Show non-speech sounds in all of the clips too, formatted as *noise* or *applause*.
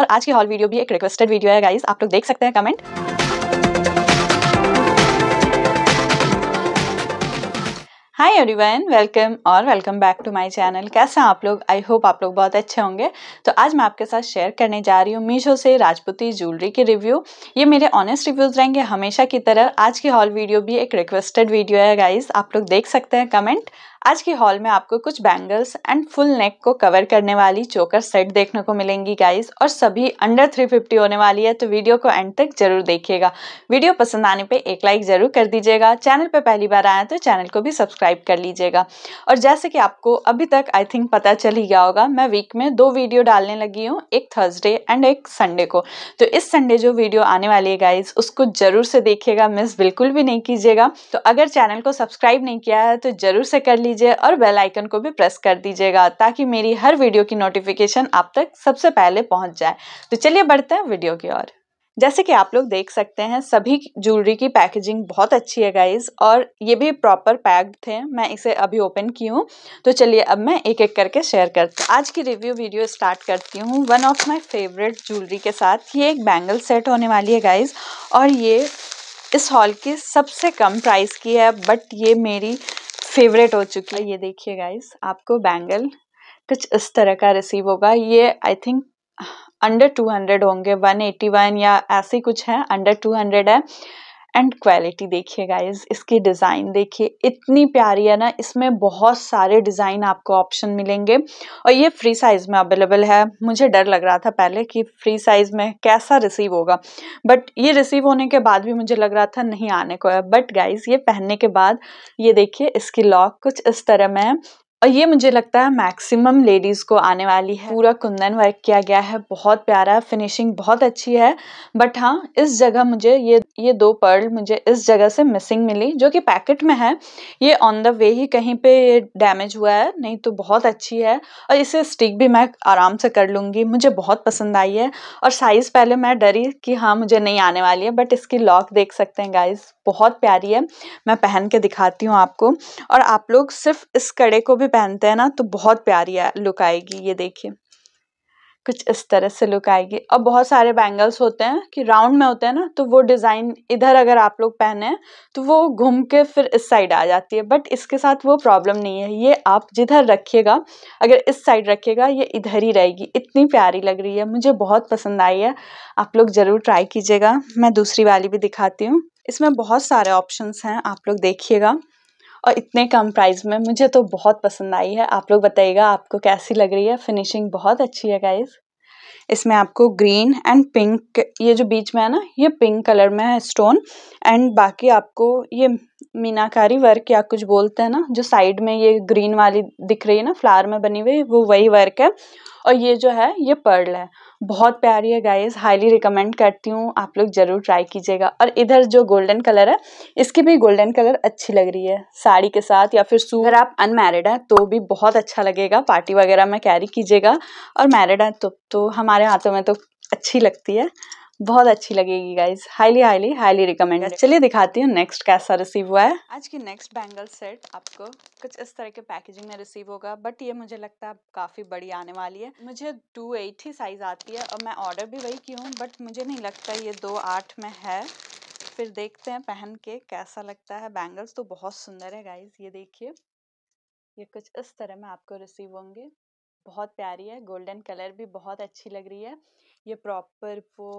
और आज की हॉल वीडियो भी एक रिक्वेस्टेड वीडियो है गाइज आप लोग देख सकते हैं कमेंट हाय एवरीवन वेलकम और welcome back to my channel कैसे हैं आप लोग आई होप आप लोग बहुत अच्छे होंगे तो आज मैं आपके साथ शेयर करने जा रही हूँ मीशो से राजपूती ज्वेलरी के रिव्यू ये मेरे ऑनेस्ट रिव्यूज रहेंगे हमेशा की तरह आज की हॉल वीडियो भी एक रिक्वेस्टेड वीडियो है गाइज आप लोग देख सकते हैं कमेंट आज के हॉल में आपको कुछ बैंगल्स एंड फुल नेक को कवर करने वाली चोकर सेट देखने को मिलेंगी गाइस और सभी अंडर 350 होने वाली है तो वीडियो को एंड तक जरूर देखिएगा वीडियो पसंद आने पे एक लाइक ज़रूर कर दीजिएगा चैनल पर पहली बार आया तो चैनल को भी सब्सक्राइब कर लीजिएगा और जैसे कि आपको अभी तक आई थिंक पता चल ही गया होगा मैं वीक में दो वीडियो डालने लगी हूँ एक थर्सडे एंड एक संडे को तो इस संडे जो वीडियो आने वाली है गाइज उसको ज़रूर से देखिएगा मिस बिल्कुल भी नहीं कीजिएगा तो अगर चैनल को सब्सक्राइब नहीं किया है तो ज़रूर से कर लीजिए दीजिए और बेल आइकन को भी प्रेस कर दीजिएगा ताकि मेरी हर वीडियो की नोटिफिकेशन आप तक सबसे पहले पहुंच जाए तो चलिए बढ़ते हैं वीडियो की ओर जैसे कि आप लोग देख सकते हैं सभी ज्वेलरी की पैकेजिंग बहुत अच्छी है गाइज और ये भी प्रॉपर पैक्ड थे मैं इसे अभी ओपन की हूँ तो चलिए अब मैं एक एक करके शेयर करती हूँ आज की रिव्यू वीडियो स्टार्ट करती हूँ one of my favourite jewellery के साथ ये एक बैंगल सेट होने वाली है गाइज और ये इस हॉल की सबसे कम प्राइस की है बट ये मेरी फेवरेट हो चुकी है ये देखिए गाइस आपको बैंगल कुछ इस तरह का रिसीव होगा ये I think under two hundred होंगे वन एटी वन या ऐसे कुछ है अंडर टू हंड्रेड है एंड क्वालिटी देखिए गाइज इसकी डिज़ाइन देखिए इतनी प्यारी है ना इसमें बहुत सारे डिज़ाइन आपको ऑप्शन मिलेंगे और ये फ्री साइज़ में अवेलेबल है मुझे डर लग रहा था पहले कि फ्री साइज़ में कैसा रिसीव होगा बट ये रिसीव होने के बाद भी मुझे लग रहा था नहीं आने को है बट गाइज़ ये पहनने के बाद ये देखिए इसकी लॉक कुछ इस तरह में है और ये मुझे लगता है मैक्सिमम लेडीज़ को आने वाली है पूरा कुंदन वर्क किया गया है बहुत प्यारा फिनिशिंग बहुत अच्छी है बट हाँ इस जगह मुझे ये ये दो पर्ल मुझे इस जगह से मिसिंग मिली जो कि पैकेट में है ये ऑन द वे ही कहीं पे ये डैमेज हुआ है नहीं तो बहुत अच्छी है और इसे स्टिक भी मैं आराम से कर लूँगी मुझे बहुत पसंद आई है और साइज़ पहले मैं डरी कि हाँ मुझे नहीं आने वाली है बट इसकी लॉक देख सकते हैं गाइज बहुत प्यारी है मैं पहन के दिखाती हूँ आपको और आप लोग सिर्फ इस कड़े को भी पहनते हैं ना तो बहुत प्यारी लुक आएगी ये देखिए कुछ इस तरह से लुक आएगी अब बहुत सारे बैंगल्स होते हैं कि राउंड में होते हैं ना तो वो डिज़ाइन इधर अगर आप लोग पहने तो वो घूम के फिर इस साइड आ जाती है बट इसके साथ वो प्रॉब्लम नहीं है ये आप जिधर रखिएगा अगर इस साइड रखिएगा ये इधर ही रहेगी इतनी प्यारी लग रही है मुझे बहुत पसंद आई है आप लोग ज़रूर ट्राई कीजिएगा मैं दूसरी वाली भी दिखाती हूँ इसमें बहुत सारे ऑप्शंस हैं आप लोग देखिएगा और इतने कम प्राइस में मुझे तो बहुत पसंद आई है आप लोग बताइएगा आपको कैसी लग रही है फिनिशिंग बहुत अच्छी है गाइज़ इसमें आपको ग्रीन एंड पिंक ये जो बीच में है ना ये पिंक कलर में है स्टोन एंड बाकी आपको ये मीनाकारी वर्क या कुछ बोलते हैं ना जो साइड में ये ग्रीन वाली दिख रही है ना फ्लावर में बनी हुई वो वही वर्क है और ये जो है ये पर्ल है बहुत प्यारी है गाइस हाईली रिकमेंड करती हूँ आप लोग ज़रूर ट्राई कीजिएगा और इधर जो गोल्डन कलर है इसकी भी गोल्डन कलर अच्छी लग रही है साड़ी के साथ या फिर सूट अगर आप अनमैरिड है तो भी बहुत अच्छा लगेगा पार्टी वगैरह में कैरी कीजिएगा और मैरिड है तो, तो हमारे हाथों में तो अच्छी लगती है बहुत अच्छी लगेगी guys highly highly highly recommend चलिए दिखाती हूँ नेक्स्ट कैसा रिसीव हुआ है आज की नेक्स्ट बैंगल सेट आपको कुछ इस तरह के पैकेजिंग में रिसीव होगा बट ये मुझे लगता है काफ़ी बड़ी आने वाली है मुझे टू एट ही साइज़ आती है और मैं ऑर्डर भी वही की हूँ बट मुझे नहीं लगता ये दो आठ में है फिर देखते हैं पहन के कैसा लगता है बैंगल्स तो बहुत सुंदर है गाइज ये देखिए ये कुछ इस तरह में आपको रिसीव होंगे बहुत प्यारी है गोल्डन कलर भी बहुत अच्छी लग रही है ये प्रॉपर वो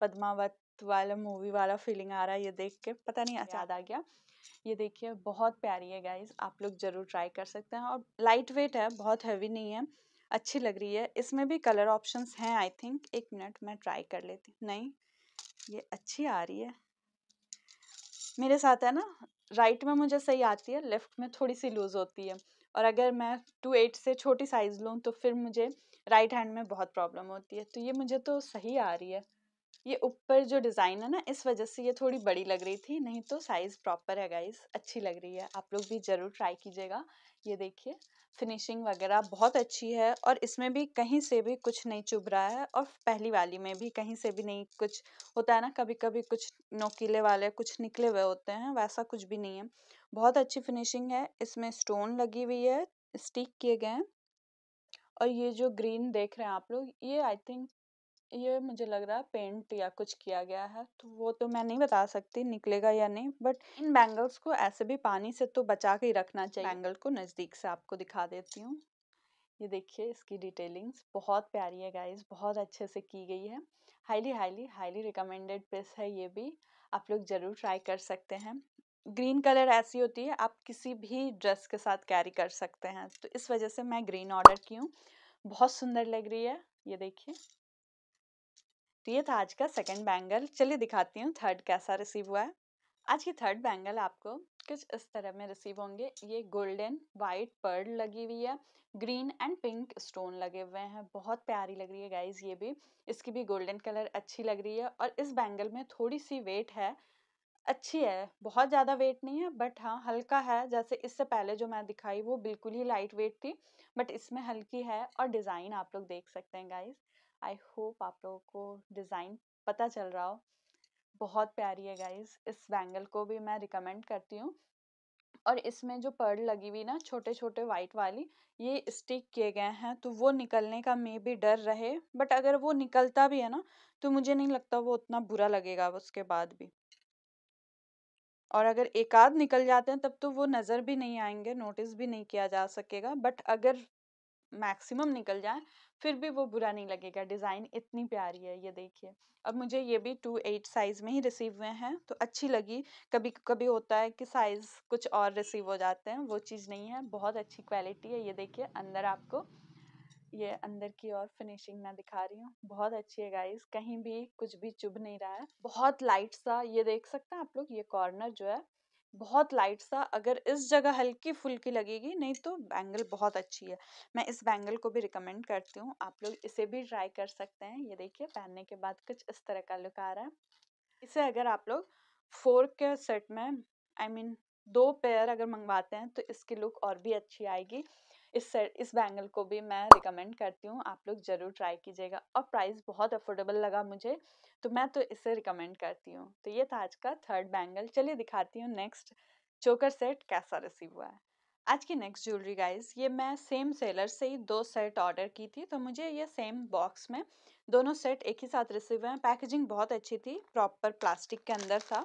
पद्मावत वाला मूवी वाला फीलिंग आ रहा है ये देख के पता नहीं अच्छा याद आ गया ये देखिए बहुत प्यारी है गाइज आप लोग ज़रूर ट्राई कर सकते हैं और लाइट वेट है बहुत हैवी नहीं है अच्छी लग रही है इसमें भी कलर ऑप्शन हैं आई थिंक एक मिनट मैं ट्राई कर लेती हूँ नहीं ये अच्छी आ रही है मेरे साथ है ना राइट में मुझे सही आती है लेफ़्ट में थोड़ी सी लूज़ होती है और अगर मैं टू एट से छोटी साइज़ लूँ तो फिर मुझे राइट हैंड में बहुत प्रॉब्लम होती है तो ये मुझे तो सही आ रही है ये ऊपर जो डिज़ाइन है ना इस वजह से ये थोड़ी बड़ी लग रही थी नहीं तो साइज़ प्रॉपर है गाइज अच्छी लग रही है आप लोग भी ज़रूर ट्राई कीजिएगा ये देखिए फिनिशिंग वगैरह बहुत अच्छी है और इसमें भी कहीं से भी कुछ नहीं चुभ रहा है और पहली वाली में भी कहीं से भी नहीं कुछ होता है ना कभी कभी कुछ नोकीले वाले कुछ निकले हुए होते हैं वैसा कुछ भी नहीं है बहुत अच्छी फिनिशिंग है इसमें स्टोन लगी हुई है स्टिक किए गए हैं और ये जो ग्रीन देख रहे हैं आप लोग ये आई थिंक ये मुझे लग रहा है पेंट या कुछ किया गया है तो वो तो मैं नहीं बता सकती निकलेगा या नहीं बट इन बैंगल्स को ऐसे भी पानी से तो बचा के ही रखना चाहिए बैंगल को नज़दीक से आपको दिखा देती हूँ ये देखिए इसकी डिटेलिंग्स बहुत प्यारी है गाइस बहुत अच्छे से की गई है highly highly highly recommended piece है ये भी आप लोग ज़रूर ट्राई कर सकते हैं ग्रीन कलर ऐसी होती है आप किसी भी ड्रेस के साथ कैरी कर सकते हैं तो इस वजह से मैं ग्रीन ऑर्डर की हूँ बहुत सुंदर लग रही है ये देखिए तो ये था आज का सेकंड बैंगल चलिए दिखाती हूँ थर्ड कैसा रिसीव हुआ है आज की थर्ड बैंगल आपको कुछ इस तरह में रिसीव होंगे ये गोल्डन वाइट पर्ल लगी हुई है ग्रीन एंड पिंक स्टोन लगे हुए हैं बहुत प्यारी लग रही है गाइज ये भी इसकी भी गोल्डन कलर अच्छी लग रही है और इस बैंगल में थोड़ी सी वेट है अच्छी है बहुत ज़्यादा वेट नहीं है बट हाँ हल्का है जैसे इससे पहले जो मैं दिखाई वो बिल्कुल ही लाइट वेट थी बट इसमें हल्की है और डिज़ाइन आप लोग देख सकते हैं गाइज आई होप आप लोगों को डिज़ाइन पता चल रहा हो बहुत प्यारी है गाइज इस बैंगल को भी मैं रिकमेंड करती हूँ और इसमें जो पर्ड लगी हुई ना छोटे छोटे वाइट वाली ये स्टिक किए गए हैं तो वो निकलने का मे भी डर रहे बट अगर वो निकलता भी है ना तो मुझे नहीं लगता वो उतना बुरा लगेगा उसके बाद भी और अगर एक आध निकल जाते हैं तब तो वो नज़र भी नहीं आएंगे नोटिस भी नहीं किया जा सकेगा बट अगर मैक्सिमम निकल जाए फिर भी वो बुरा नहीं लगेगा डिज़ाइन इतनी प्यारी है ये देखिए अब मुझे ये भी टू एट साइज़ में ही रिसीव हुए हैं तो अच्छी लगी कभी कभी होता है कि साइज़ कुछ और रिसीव हो जाते हैं वो चीज़ नहीं है बहुत अच्छी क्वालिटी है ये देखिए अंदर आपको ये अंदर की और फिनिशिंग मैं दिखा रही हूँ बहुत अच्छी है गाइस कहीं भी कुछ भी चुभ नहीं रहा है बहुत लाइट सा ये देख सकते हैं आप लोग ये कॉर्नर जो है बहुत लाइट सा अगर इस जगह हल्की फुल्की लगेगी नहीं तो बैंगल बहुत अच्छी है मैं इस बैंगल को भी रिकमेंड करती हूँ आप लोग इसे भी ट्राई कर सकते हैं ये देखिए पहनने के बाद कुछ इस तरह का लुक आ रहा है इसे अगर आप लोग फोर के सेट में आई I मीन mean, दो पेयर अगर मंगवाते हैं तो इसकी लुक और भी अच्छी आएगी इस सेट इस बैंगल को भी मैं रिकमेंड करती हूँ आप लोग ज़रूर ट्राई कीजिएगा और प्राइस बहुत अफोर्डेबल लगा मुझे तो मैं तो इसे रिकमेंड करती हूँ तो ये था आज का थर्ड बैंगल चलिए दिखाती हूँ नेक्स्ट चोकर सेट कैसा रिसीव हुआ है आज की नेक्स्ट ज्वेलरी गाइस ये मैं सेम सेलर से ही दो सेट ऑर्डर की थी तो मुझे ये सेम बॉक्स में दोनों सेट एक ही साथ रिसीव हुए हैं पैकेजिंग बहुत अच्छी थी प्रॉपर प्लास्टिक के अंदर था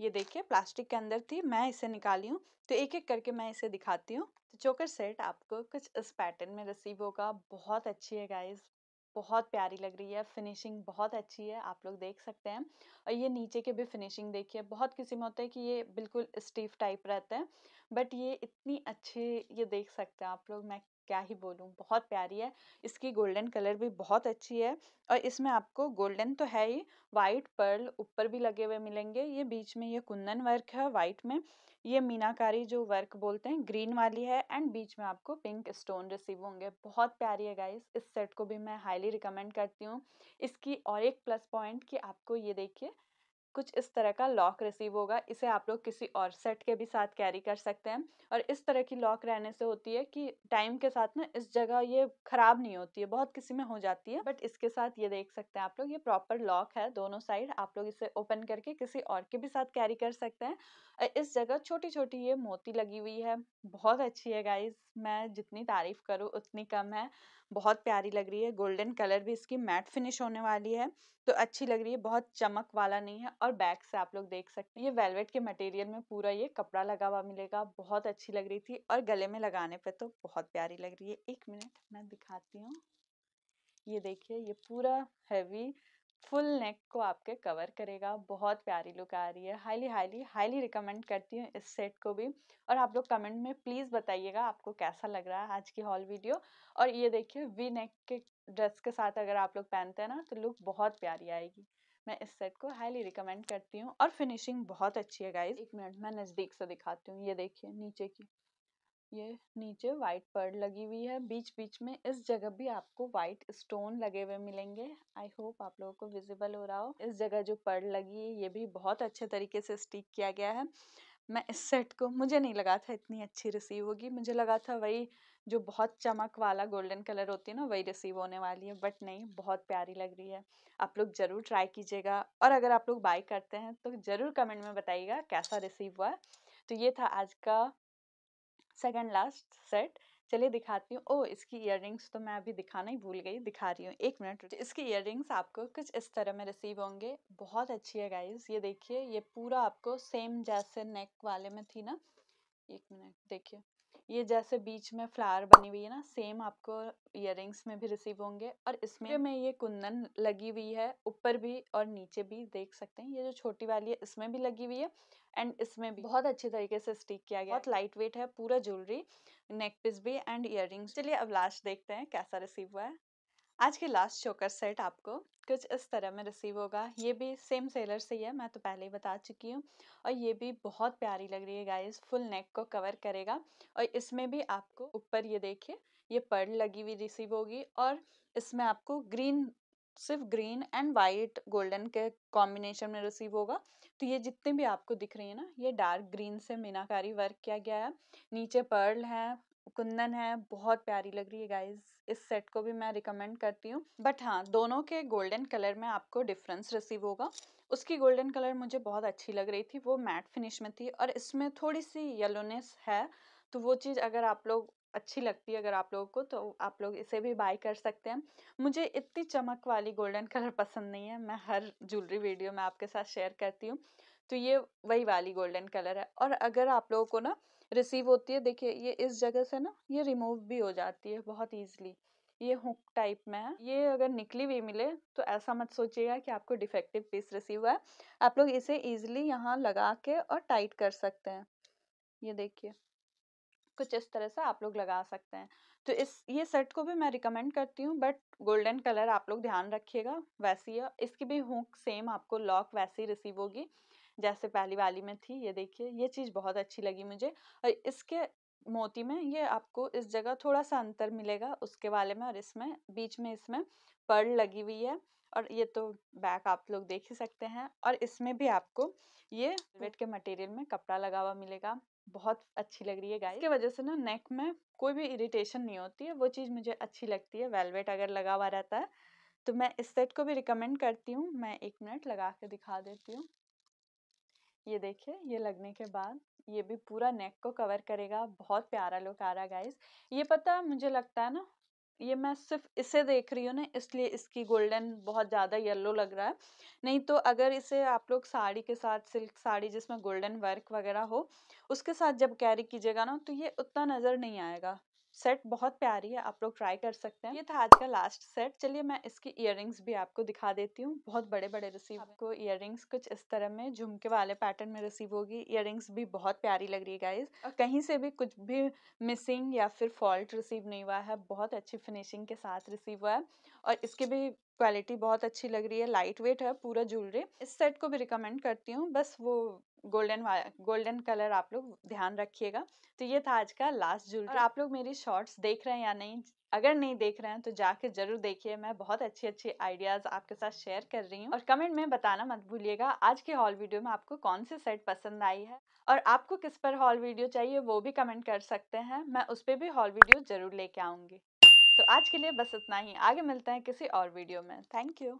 ये देखिए प्लास्टिक के अंदर थी मैं इसे निकाली हूँ तो एक एक करके मैं इसे दिखाती हूँ तो चोकर सेट आपको कुछ इस पैटर्न में रिसीव होगा बहुत अच्छी है गाइज बहुत प्यारी लग रही है फिनिशिंग बहुत अच्छी है आप लोग देख सकते हैं और ये नीचे के भी फिनिशिंग देखिए बहुत किसी में होता है कि ये बिल्कुल स्टीफ टाइप रहता है बट ये इतनी अच्छी ये देख सकते हैं आप लोग मैं क्या ही बोलूँ बहुत प्यारी है इसकी गोल्डन कलर भी बहुत अच्छी है और इसमें आपको गोल्डन तो है ही वाइट पर्ल ऊपर भी लगे हुए मिलेंगे ये बीच में ये कुंदन वर्क है वाइट में ये मीनाकारी जो वर्क बोलते हैं ग्रीन वाली है एंड बीच में आपको पिंक स्टोन रिसीव होंगे बहुत प्यारी है गाइस इस सेट को भी मैं हाईली रिकमेंड करती हूँ इसकी और एक प्लस पॉइंट कि आपको ये देखिए कुछ इस तरह का लॉक रिसीव होगा इसे आप लोग किसी और सेट के भी साथ कैरी कर सकते हैं और इस तरह की लॉक रहने से होती है कि टाइम के साथ ना इस जगह ये ख़राब नहीं होती है बहुत किसी में हो जाती है बट इसके साथ ये देख सकते हैं आप लोग ये प्रॉपर लॉक है दोनों साइड आप लोग इसे ओपन करके किसी और के भी साथ कैरी कर सकते हैं इस जगह छोटी छोटी ये मोती लगी हुई है बहुत अच्छी है गाइज मैं जितनी तारीफ़ करूँ उतनी कम है बहुत प्यारी लग रही है गोल्डन कलर भी इसकी मैट फिनिश होने वाली है तो अच्छी लग रही है बहुत चमक वाला नहीं है और बैक से आप लोग देख सकते हैं ये वेलवेट के मटेरियल में पूरा ये कपड़ा लगा हुआ मिलेगा बहुत अच्छी लग रही थी और गले में लगाने पे तो बहुत प्यारी लग रही है एक मिनट मैं दिखाती हूँ ये देखिए ये पूरा हैवी फुल नेक को आपके कवर करेगा बहुत प्यारी लुक आ रही है हाईली हाईली हाईली रिकमेंड करती हूँ इस सेट को भी और आप लोग कमेंट में प्लीज़ बताइएगा आपको कैसा लग रहा है आज की हॉल वीडियो और ये देखिए वी नेक के ड्रेस के साथ अगर आप लोग पहनते हैं ना तो लुक बहुत प्यारी आएगी मैं इस सेट को हाईली रिकमेंड करती हूँ और फिनिशिंग बहुत अच्छी है गाइज एक मिनट मैं नज़दीक से दिखाती हूँ ये देखिए नीचे की ये नीचे वाइट पर्ल लगी हुई है बीच बीच में इस जगह भी आपको व्हाइट स्टोन लगे हुए मिलेंगे आई होप आप लोगों को विजिबल हो रहा हो इस जगह जो पर्ल लगी है ये भी बहुत अच्छे तरीके से स्टिक किया गया है मैं इस सेट को मुझे नहीं लगा था इतनी अच्छी रिसीव होगी मुझे लगा था वही जो बहुत चमक वाला गोल्डन कलर होती है ना वही रिसीव होने वाली है बट नहीं बहुत प्यारी लग रही है आप लोग ज़रूर ट्राई कीजिएगा और अगर आप लोग बाई करते हैं तो ज़रूर कमेंट में बताइएगा कैसा रिसीव हुआ तो ये था आज का सेकंड लास्ट सेट चलिए दिखाती हूँ ओ इसकी इयर तो मैं अभी दिखाना ही भूल गई दिखा रही हूँ एक मिनट इसकी इयर आपको कुछ इस तरह में रिसीव होंगे बहुत अच्छी है गाइज ये देखिए ये पूरा आपको सेम जैसे नेक वाले में थी ना एक मिनट देखिए ये जैसे बीच में फ्लावर बनी हुई है ना सेम आपको इयर में भी रिसीव होंगे और इसमें में ये कुंदन लगी हुई है ऊपर भी और नीचे भी देख सकते हैं ये जो छोटी वाली है इसमें भी लगी हुई है एंड इसमें भी बहुत अच्छे तरीके से स्टिक किया गया बहुत लाइट वेट है पूरा ज्वेलरी नेक पीस भी एंड इयर चलिए अब लास्ट देखते हैं कैसा रिसीव हुआ है आज के लास्ट चोकर सेट आपको कुछ इस तरह में रिसीव होगा ये भी सेम सेलर से ही है मैं तो पहले ही बता चुकी हूँ और ये भी बहुत प्यारी लग रही है गाइस फुल नेक को कवर करेगा और इसमें भी आपको ऊपर ये देखिए ये पर्ल लगी हुई रिसीव होगी और इसमें आपको ग्रीन सिर्फ ग्रीन एंड वाइट गोल्डन के कॉम्बिनेशन में रिसीव होगा तो ये जितने भी आपको दिख रही है ना ये डार्क ग्रीन से मीनाकारी वर्क किया गया है नीचे पर्ल है कुंदन है बहुत प्यारी लग रही है गाइज इस सेट को भी मैं रिकमेंड करती हूँ बट हाँ दोनों के गोल्डन कलर में आपको डिफरेंस रिसीव होगा उसकी गोल्डन कलर मुझे बहुत अच्छी लग रही थी वो मैट फिनिश में थी और इसमें थोड़ी सी येलोनेस है तो वो चीज़ अगर आप लोग अच्छी लगती है अगर आप लोगों को तो आप लोग इसे भी बाय कर सकते हैं मुझे इतनी चमक वाली गोल्डन *laughs* कलर पसंद नहीं है मैं हर ज्वेलरी वीडियो में आपके साथ शेयर करती हूँ तो ये वही वाली गोल्डन कलर है और अगर आप लोगों को ना रिसीव होती है देखिए ये इस जगह से ना ये रिमूव भी हो जाती है बहुत ईजिली ये हुक टाइप में है ये अगर निकली हुई मिले तो ऐसा मत सोचिएगा कि आपको डिफेक्टिव पीस रिसीव हुआ है आप लोग इसे ईजिली यहाँ लगा के और टाइट कर सकते हैं ये देखिए कुछ इस तरह से आप लोग लगा सकते हैं तो इस ये सेट को भी मैं रिकमेंड करती हूँ बट गोल्डन कलर आप लोग ध्यान रखिएगा वैसी है इसकी भी हुक सेम आपको लॉक वैसी रिसीव होगी जैसे पहली वाली में थी ये देखिए ये चीज़ बहुत अच्छी लगी मुझे और इसके मोती में ये आपको इस जगह थोड़ा सा अंतर मिलेगा उसके वाले में और इसमें बीच में इसमें पर्ल लगी हुई है और ये तो बैक आप लोग देख ही सकते हैं और इसमें भी आपको ये वेट हाँ। के मटेरियल में कपड़ा लगा हुआ मिलेगा बहुत अच्छी लग रही है गाय की वजह से ना नेक में कोई भी इरिटेशन नहीं होती है वो चीज़ मुझे अच्छी लगती है वेलवेट अगर लगा हुआ रहता है तो मैं इस सेट को भी रिकमेंड करती हूँ मैं एक मिनट लगा के दिखा देती हूँ ये देखिए ये लगने के बाद ये भी पूरा नेक को कवर करेगा बहुत प्यारा लुक आ रहा है गाइस ये पता मुझे लगता है ना ये मैं सिर्फ इसे देख रही हूँ ना इसलिए इसकी गोल्डन बहुत ज़्यादा येलो लग रहा है नहीं तो अगर इसे आप लोग साड़ी के साथ सिल्क साड़ी जिसमें गोल्डन वर्क वगैरह हो उसके साथ जब कैरी कीजिएगा ना तो ये उतना नज़र नहीं आएगा सेट बहुत प्यारी है आप लोग ट्राई कर सकते हैं ये था आज का लास्ट सेट चलिए मैं इसकी इयर भी आपको दिखा देती हूँ बहुत बड़े बड़े रिसीव आपको इयर कुछ इस तरह में झुमके वाले पैटर्न में रिसीव होगी इयर भी बहुत प्यारी लग रही है गाइज कहीं से भी कुछ भी मिसिंग या फिर फॉल्ट रिसीव नहीं हुआ है बहुत अच्छी फिनिशिंग के साथ रिसीव हुआ है और इसके भी क्वालिटी बहुत अच्छी लग रही है लाइट वेट है पूरा ज्वेलरी इस सेट को भी रिकमेंड करती हूँ बस वो गोल्डन गोल्डन कलर आप लोग ध्यान रखिएगा तो ये था आज का लास्ट जूल और आप लोग मेरी शॉर्ट्स देख रहे हैं या नहीं अगर नहीं देख रहे हैं तो जाके जरूर देखिए मैं बहुत अच्छी अच्छी आइडियाज आपके साथ शेयर कर रही हूँ और कमेंट में बताना मत भूलिएगा आज के हॉल वीडियो में आपको कौन सी सेट पसंद आई है और आपको किस पर हॉल वीडियो चाहिए वो भी कमेंट कर सकते हैं मैं उस पर भी हॉल वीडियो जरूर लेके आऊंगी तो आज के लिए बस इतना ही आगे मिलते हैं किसी और वीडियो में थैंक यू